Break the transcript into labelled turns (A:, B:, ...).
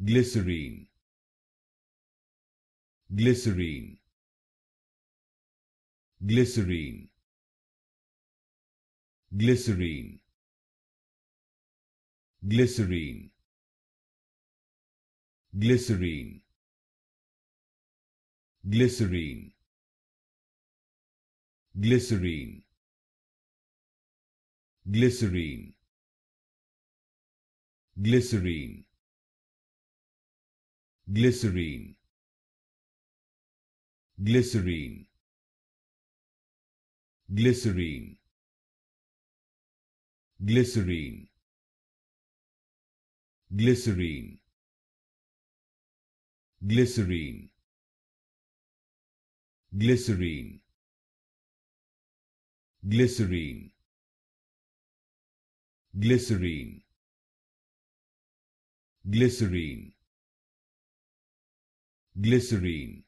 A: glycerine glycerine glycerine glycerine glycerine glycerine glycerine glycerine glycerine glycerine glycerine glycerine glycerine glycerine glycerine glycerine glycerine glycerine glycerine glycerine glycerine